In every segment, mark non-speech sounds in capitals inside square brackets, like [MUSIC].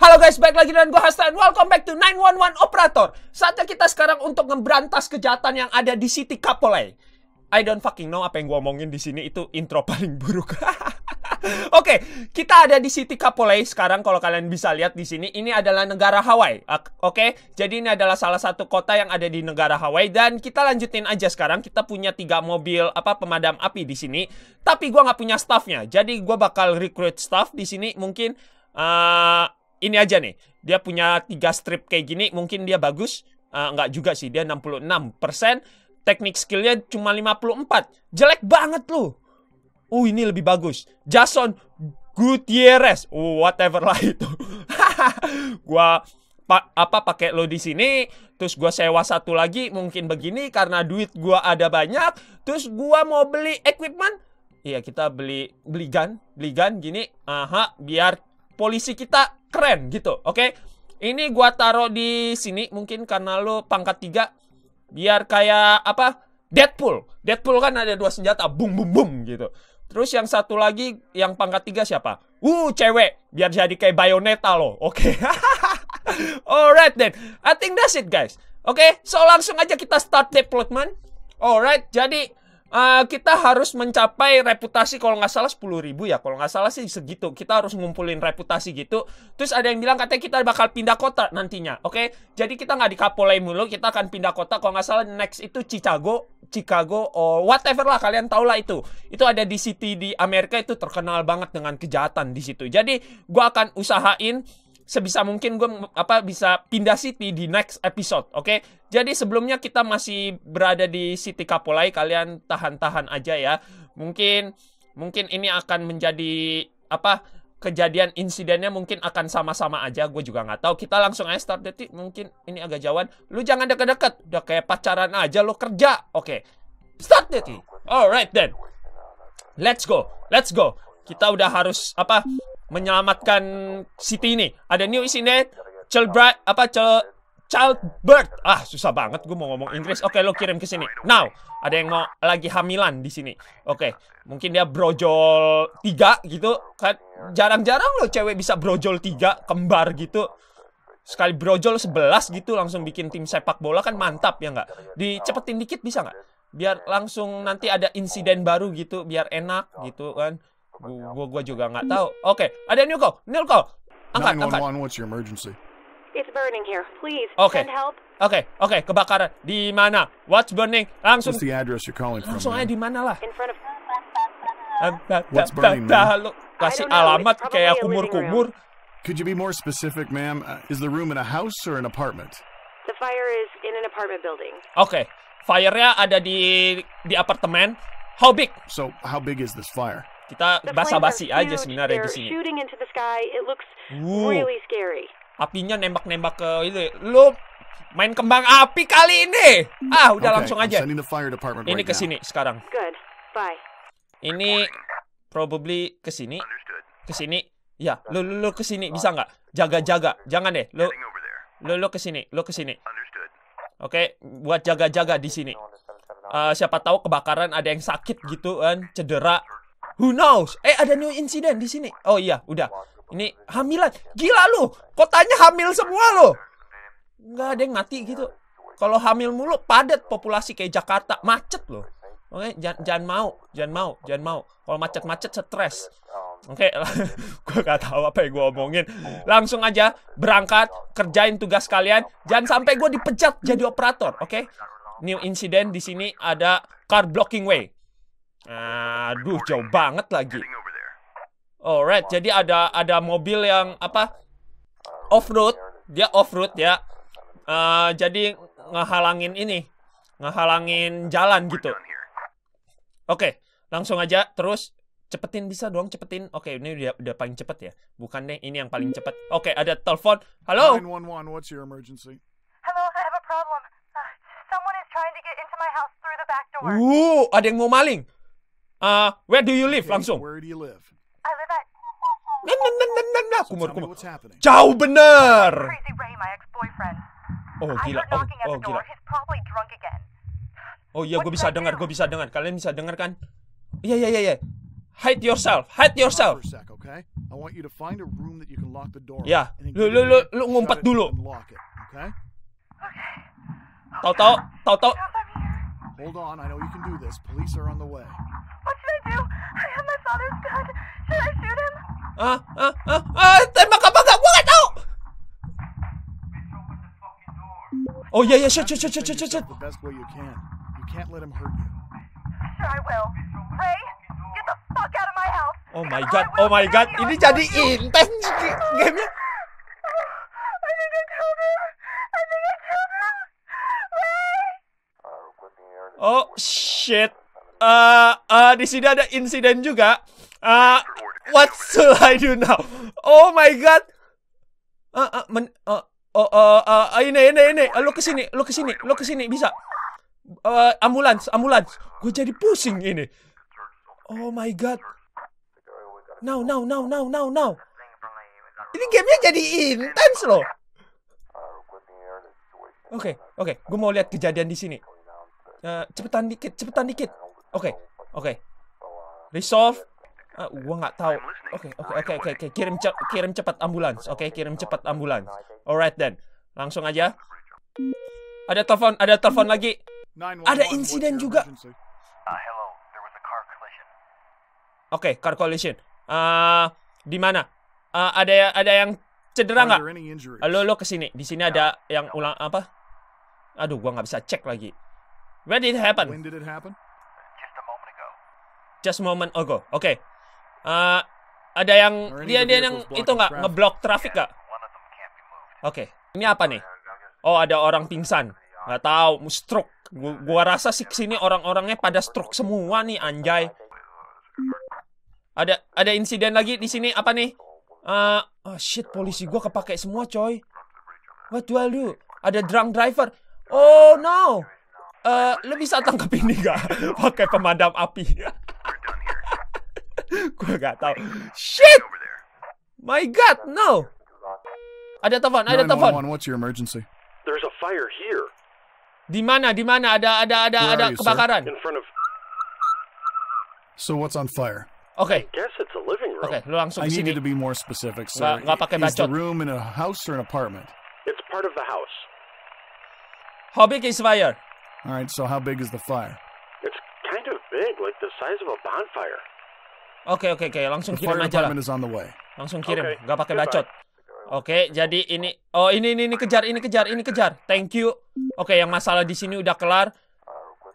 Halo guys, balik lagi dengan gue Hasan. welcome back to 911 Operator. Saatnya kita sekarang untuk ngeberantas kejahatan yang ada di City Kapolei. I don't fucking know apa yang gue omongin di sini itu intro [LAUGHS] paling buruk. [LAUGHS] Oke, okay, kita ada di City Kapolei sekarang kalau kalian bisa lihat di sini ini adalah negara Hawaii. Oke, okay? jadi ini adalah salah satu kota yang ada di negara Hawaii dan kita lanjutin aja sekarang kita punya tiga mobil apa pemadam api di sini. Tapi gue nggak punya staffnya, jadi gue bakal recruit staff di sini mungkin. Uh, ini aja nih. Dia punya tiga strip kayak gini, mungkin dia bagus. Uh, nggak juga sih, dia 66%. Teknik skillnya cuma 54. Jelek banget loh. uh, ini lebih bagus. Jason Gutierrez. Oh, whatever lah itu. [LAUGHS] gua pa apa pakai lo di sini, terus gua sewa satu lagi mungkin begini karena duit gua ada banyak, terus gua mau beli equipment. Iya, kita beli beli gun, beli gun gini. Aha, biar polisi kita keren gitu oke okay? ini gua taruh di sini mungkin karena lo pangkat tiga, biar kayak apa Deadpool Deadpool kan ada dua senjata bum bum bum gitu terus yang satu lagi yang pangkat tiga siapa uh cewek biar jadi kayak Bayonetta loh oke okay. [LAUGHS] alright then I think that's it guys oke okay? so langsung aja kita start deployment alright jadi uh, kita harus mencapai reputasi kalau nggak salah sepuluh ribu ya kalau nggak salah sih segitu kita harus ngumpulin reputasi gitu terus ada yang bilang katanya kita bakal pindah kota nantinya oke okay? jadi kita nggak di Kapolei mulu kita akan pindah kota kalau nggak salah next itu Chicago Chicago or whatever lah kalian tau lah itu itu ada di city di Amerika itu terkenal banget dengan kejahatan di situ jadi gua akan usahain sebisa mungkin gue apa bisa pindah city di next episode, oke? Okay? Jadi sebelumnya kita masih berada di City Kapolai, kalian tahan-tahan aja ya. Mungkin mungkin ini akan menjadi apa kejadian insidennya mungkin akan sama-sama aja gue juga nggak tahu kita langsung aja start detik mungkin ini agak jauhan lu jangan deket-deket udah kayak pacaran aja lo kerja oke okay. start detik alright then let's go let's go kita udah harus apa menyelamatkan city ini. Ada news in it. apa child childbirth. Ah, susah banget gue mau ngomong Inggris. Oke, lo kirim ke sini. Now, ada yang mau lagi hamilan di sini. Oke, mungkin dia brojol tiga gitu. Kan jarang-jarang lo cewek bisa brojol tiga kembar gitu. Sekali brojol sebelas gitu langsung bikin tim sepak bola kan mantap ya nggak? Dicepetin dikit bisa nggak? Biar langsung nanti ada insiden baru gitu biar enak gitu kan. Gua, gua juga nggak tahu. Oke, okay. ada Nilko. Nilko, angkat, angkat. what's your emergency? It's burning here. Please okay. send help. Oke, okay, oke, okay. kebakaran di mana? What's burning? Langsung. What's the address you're calling from? Langsung aja di mana lah? In front of. What's burning, man? Kasih alamat kayak kumur-kumur. Could you be more specific, ma'am? Uh, is the room in a house or an apartment? The fire is in an apartment building. Oke, okay. fire-nya ada di di apartemen. How big? So, how big is this fire? Kita basa-basi aja sebenarnya di sini. Wow. Apinya nembak-nembak ke ini. Lu main kembang api kali ini. Ah, udah okay, langsung aja. Ini ke sini sekarang. Ini probably ke sini. Ke sini. Ya, lu lu, lu ke sini bisa nggak? Jaga-jaga. Jangan deh. Lu lu lu ke sini. Lu ke sini. Oke, okay, buat jaga-jaga di sini. Uh, siapa tahu kebakaran ada yang sakit gitu kan, cedera. Who knows? Eh ada new incident di sini. Oh iya, udah. Ini hamilan. Gila lu, kotanya hamil semua lo. Gak ada yang mati gitu. Kalau hamil mulu padat populasi kayak Jakarta, macet loh. Oke, okay, jangan jangan mau, jangan mau, jangan mau. Kalau macet-macet stres. Oke, okay. [LAUGHS] gue gak tahu apa yang gue omongin. Langsung aja berangkat, kerjain tugas kalian. Jangan sampai gue dipecat jadi operator, oke? Okay? New incident di sini ada car blocking way. Aduh, jauh banget lagi. Alright, jadi ada ada mobil yang apa? Off road, dia off road ya. Uh, jadi ngehalangin ini, ngehalangin jalan gitu. Oke, okay, langsung aja terus cepetin bisa doang cepetin. Oke, okay, ini udah udah paling cepet ya. Bukan deh, ini yang paling cepet. Oke, okay, ada telepon. Halo. Uh, ada yang mau maling. Uh, where do you live? Langsung. Where do you live? I live at Nen nen nah, nah, nah, nah, nah Kumur, kumur. Jauh bener. Oh, oh, oh gila. Oh, oh gila. Oh iya, gue bisa dengar, gue bisa dengar. Kalian bisa dengar kan? Iya, iya iya iya. Hide yourself, hide yourself. Ya, lu lu lu, lu ngumpet dulu. Tahu-tahu, tahu-tahu Hold on, I know you can do this. Police are on the way. What should I do? I have my father's gun. Should I shoot him? Uh, uh, uh, uh, maga, maga, what? No! Oh, yeah, yeah, shut, shut, shut, shut, shut, shut. The best way you can. You can't let him hurt you. Sure, I will. Ray, get the fuck out of my house. Oh my god, oh my god. Ini jadi intense gamenya. shit. Uh, uh, di sini ada insiden juga. Uh, what should I do now? Oh my god. Uh, uh, men, uh, oh, oh, uh, uh, ini, ini, ini. Uh, lo kesini, lo kesini, lo kesini, bisa. Uh, ambulans, ambulans. Gue jadi pusing ini. Oh my god. Now, now, now, now, now, now. Ini gamenya jadi intens loh. Oke, okay, oke. Okay. Gue mau lihat kejadian di sini. Eh, cepetan dikit, cepetan dikit. Oke, okay, oke. Okay. Resolve. Uh, gua nggak tahu. Oke, oke, oke, oke. Kirim cep, kirim cepat ambulans. Oke, okay, kirim cepat ambulans. Alright then. Langsung aja. Ada telepon, ada telepon lagi. Ada insiden juga. Ah, oke, okay, car collision. Uh, di mana? Uh, ada ada yang cedera nggak? Lo lo kesini. Di sini ada yang ulang apa? Aduh, gua nggak bisa cek lagi. When did it happen? When did it happen? Just a moment ago. Just a moment ago. Oke. Okay. Uh, ada yang dia dia yang itu nggak ngeblok trafik nggak? Oke. Okay. Ini apa nih? Oh ada orang pingsan. Nggak tahu. Stroke. Gua, rasa sih sini orang-orangnya pada stroke semua nih anjay. Ada ada insiden lagi di sini apa nih? Uh, oh shit polisi gua kepake semua coy. What do I do? Ada drunk driver. Oh no uh, eh, lo bisa tangkap ini gak [LAUGHS] pakai pemadam api [LAUGHS] gue gak tahu shit my god no ada telepon ada telepon what's your emergency there's a fire here di mana di mana ada ada ada ada kebakaran in front of so what's on fire Oke. Okay. Oke, okay, lu langsung ke sini. I need to be more specific, sir. Nggak, pakai bacot. Is the room in a house or an apartment? It's part of the house. big is fire. All right, so how big is the fire? It's kind of big, like the size of a bonfire. Oke, okay, oke, okay, oke. Okay. Langsung the kirim aja lah. Is on the way. Langsung kirim, okay. gak pakai bacot. Oke, okay, jadi ini oh ini ini ini kejar ini kejar ini kejar. Thank you. Oke, okay, yang masalah di sini udah kelar.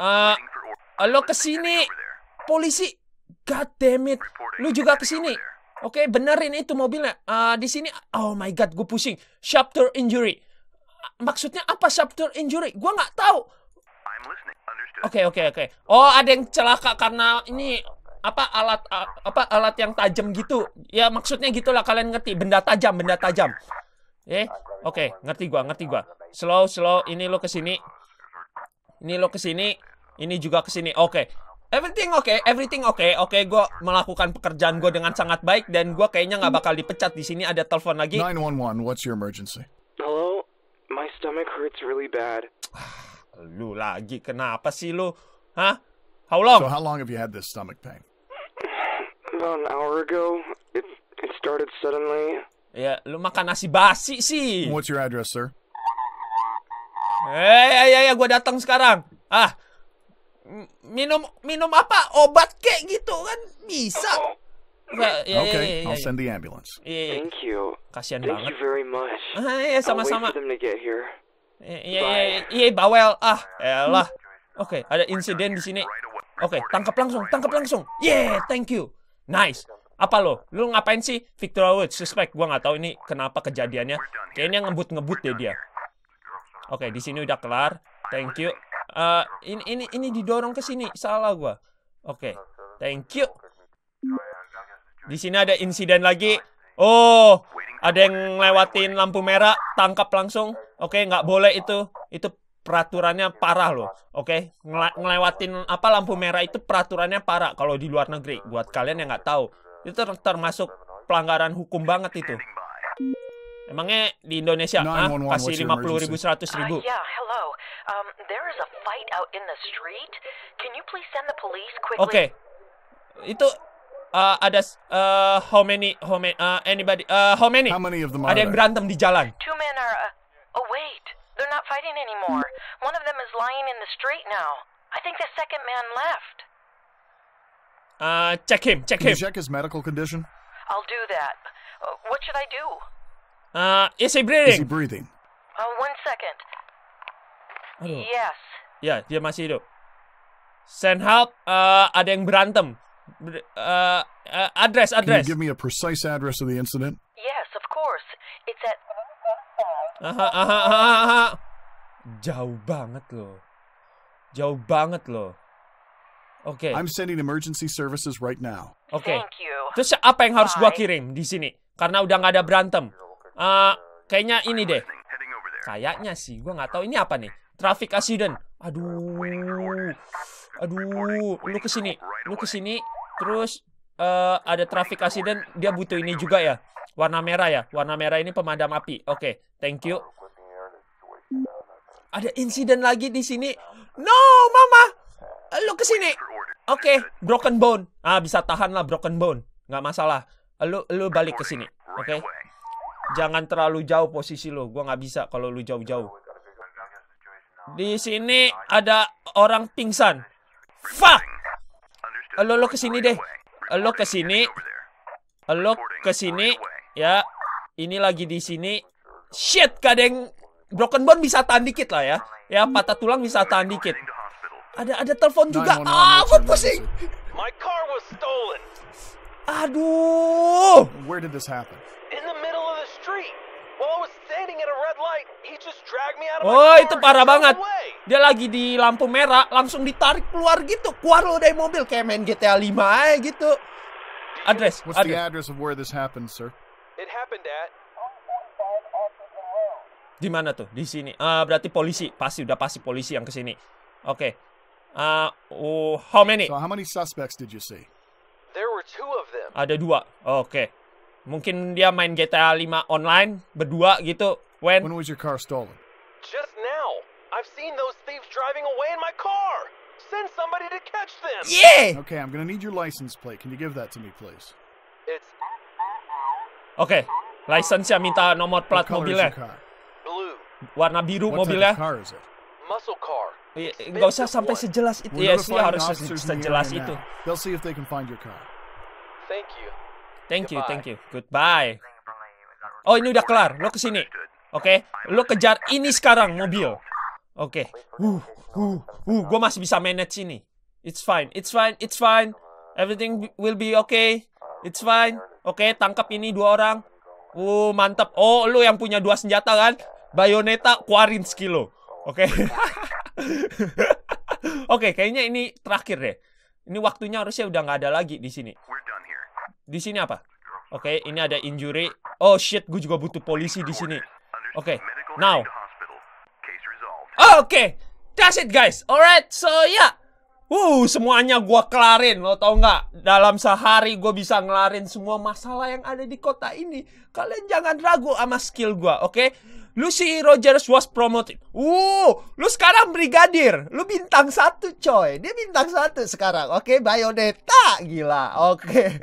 Eh, uh, lo kesini polisi. God damn it. Lu juga kesini. Oke, okay, benerin itu mobilnya. Uh, di sini oh my god, gue pusing. Chapter injury. Maksudnya apa chapter injury? Gue nggak tahu. Oke, oke, oke. Oh, ada yang celaka karena ini apa alat apa alat yang tajam gitu. Ya maksudnya gitulah kalian ngerti, benda tajam, benda tajam. Eh, oke, okay, ngerti gua, ngerti gua. Slow, slow. Ini lo ke sini. Ini lo ke sini. Ini juga ke sini. Oke. Okay. Everything oke, okay, everything oke. Okay. Oke, okay, gue melakukan pekerjaan gue dengan sangat baik dan gue kayaknya nggak bakal dipecat di sini. Ada telepon lagi. 911, what's your emergency? Hello, my stomach hurts really bad. Ah. Lu lagi kenapa sih lu? Hah? How long? So how long have you had this stomach pain? About an hour ago. It it started suddenly. Ya, lu makan nasi basi sih. What's your address, sir? Eh, ya ya ya, gue datang sekarang. Ah. Minum minum apa? Obat kek gitu kan bisa. Nah, ya, okay, ya, I'll send the ambulance. Iya, iya. Thank you. Kasihan banget. Thank you very much. Ah, ya, sama-sama. Iya, iya, bawel. Ah, elah. Oke, okay, ada insiden di sini. Oke, okay, tangkap langsung, tangkap langsung. Yeah, thank you. Nice. Apa lo? Lo ngapain sih? Victor Woods, suspect. gue nggak tahu ini kenapa kejadiannya. Kayaknya ngebut-ngebut deh dia. Oke, okay, di sini udah kelar. Thank you. Uh, ini ini ini didorong ke sini. Salah gue, Oke. Okay. Thank you. Di sini ada insiden lagi. Oh, ada yang lewatin lampu merah, tangkap langsung. Oke, okay, nggak boleh itu. Itu peraturannya parah loh. Oke, okay? ngelewatin apa lampu merah itu peraturannya parah kalau di luar negeri. Buat kalian yang nggak tahu, itu ter termasuk pelanggaran hukum banget itu. Emangnya di Indonesia ah, kasih lima puluh ribu seratus ribu? Uh, yeah, Um, there is a fight out in the street. Can you please send the police quickly? Oke, okay. itu uh, ada uh, how many, how many, uh, anybody, uh, how many? How many of them ada yang berantem di jalan? Two men are. Uh, Oh, wait. They're not fighting anymore. One of them is lying in the street now. I think the second man left. Uh, check him, check Can him. check his medical condition? I'll do that. Uh, what should I do? Uh, is he breathing? Is he breathing? Uh, one second. Aduh. Yes. Yeah, dia masih hidup. Send help. Uh, ada yang berantem. Uh, uh, address, address. Can you give me a precise address of the incident? Yes, of course. It's at Jauh banget loh. Jauh banget loh. Oke. Okay. I'm sending emergency services right now. Oke. Okay. Terus apa yang harus gua kirim di sini? Karena udah nggak ada berantem. Uh, kayaknya ini deh. Kayaknya sih, gua nggak tahu ini apa nih. Traffic accident. Aduh. Aduh, lu kesini, lu kesini. Terus uh, ada traffic accident, dia butuh ini juga ya. Warna merah ya? Warna merah ini pemadam api. Oke, okay, thank you. Ada insiden lagi di sini. No, mama! lo kesini Oke, okay, broken bone. Ah, bisa tahan lah broken bone. Nggak masalah. lo lu balik ke sini. Oke? Okay? Jangan terlalu jauh posisi lo Gua nggak bisa kalau lo jauh-jauh. Di sini ada orang pingsan. Fuck! Lo lo kesini deh. Lo kesini. Lo kesini. Ya, ini lagi di sini. Shit, kadang broken bone bisa tahan dikit lah ya. Ya, patah tulang bisa tahan dikit. Ada ada telepon nah, juga. Ah, aku pusing. Aduh. Where Oh, itu parah banget. Dia lagi di lampu merah, langsung ditarik keluar gitu. Keluar lo dari mobil kayak main GTA 5 aja gitu. Address. What's address. the address of where this happened, sir? It happened at Di mana tuh? Di sini. Ah, uh, berarti polisi. Pasti udah pasti polisi yang ke sini. Oke. Okay. Uh, oh, how many? So how many suspects did you see? There were two of them. Ada dua. Oke. Okay. Mungkin dia main GTA 5 online berdua gitu. When? When was your car stolen? Just now. I've seen those thieves driving away in my car. Send somebody to catch them. Yeah. Okay, I'm gonna need your license plate. Can you give that to me, please? It's Oke, okay. license ya minta nomor plat mobilnya. Warna biru mobilnya. Iya, Gak usah sampai sejelas itu. Iya sih harus sejelas itu. Thank you, thank you. Goodbye. Oh, ini udah kelar. Lo kesini. Oke, okay. lo kejar ini sekarang mobil. Oke. Okay. Uh, uh, uh. Gue masih bisa manage ini. It's fine, it's fine, it's fine. Everything will be okay. It's fine. Oke, tangkap ini dua orang. Uh, mantap. Oh, lu yang punya dua senjata kan? Bayonetta skill lo. Oke. [LAUGHS] Oke, kayaknya ini terakhir deh. Ini waktunya harusnya udah nggak ada lagi di sini. Di sini apa? Oke, okay, ini ada injury. Oh shit, gue juga butuh polisi di sini. Oke, okay, now. Oke, okay, that's it guys. Alright, so yeah. Wow, semuanya gue kelarin. Lo tau nggak? Dalam sehari gue bisa ngelarin semua masalah yang ada di kota ini. Kalian jangan ragu sama skill gue, oke? Okay? Lucy Rogers was promoted. Wuh, lu sekarang brigadir. Lu bintang satu, coy. Dia bintang satu sekarang, oke? Okay? Bayonetta, gila, oke. Okay.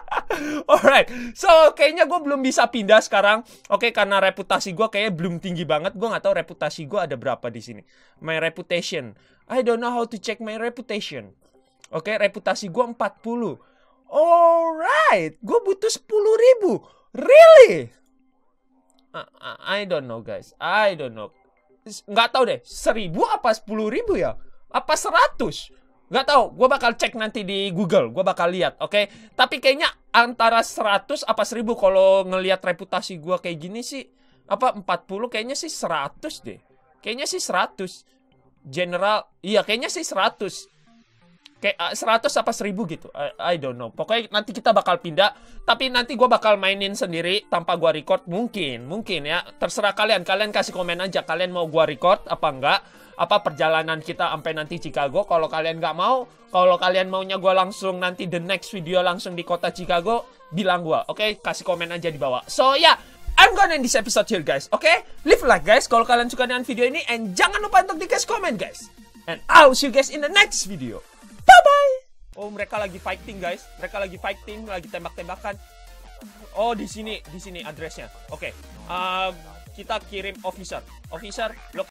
[LAUGHS] Alright, so kayaknya gue belum bisa pindah sekarang. Oke, okay, karena reputasi gue kayaknya belum tinggi banget. Gue nggak tahu reputasi gue ada berapa di sini. My reputation I don't know how to check my reputation. Oke, okay, reputasi gue 40. Alright, gue butuh 10 ribu. Really? I, I, I don't know guys, I don't know. Nggak tau deh, seribu apa sepuluh ribu ya? Apa seratus? Nggak tau, gue bakal cek nanti di Google, gue bakal lihat, oke? Okay? Tapi kayaknya antara seratus apa seribu kalau ngelihat reputasi gue kayak gini sih, apa empat puluh kayaknya sih seratus deh. Kayaknya sih seratus general iya kayaknya sih 100 kayak 100 eh, apa 1000 gitu I, I don't know pokoknya nanti kita bakal pindah tapi nanti gue bakal mainin sendiri tanpa gue record mungkin mungkin ya terserah kalian kalian kasih komen aja kalian mau gue record apa enggak apa perjalanan kita sampai nanti Chicago kalau kalian nggak mau kalau kalian maunya gue langsung nanti the next video langsung di kota Chicago bilang gue oke okay? kasih komen aja di bawah so ya yeah I'm gonna end this episode here guys, oke? Okay? Leave like guys kalau kalian suka dengan video ini and jangan lupa untuk di comment, komen guys. And I'll see you guys in the next video. Bye bye. Oh mereka lagi fighting guys, mereka lagi fighting, lagi tembak-tembakan. Oh di sini, di sini addressnya. Oke, okay. uh, kita kirim officer, officer.